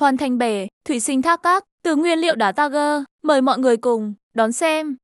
hoàn thành bể, thủy sinh thác các, từ nguyên liệu đá Tiger, mời mọi người cùng đón xem.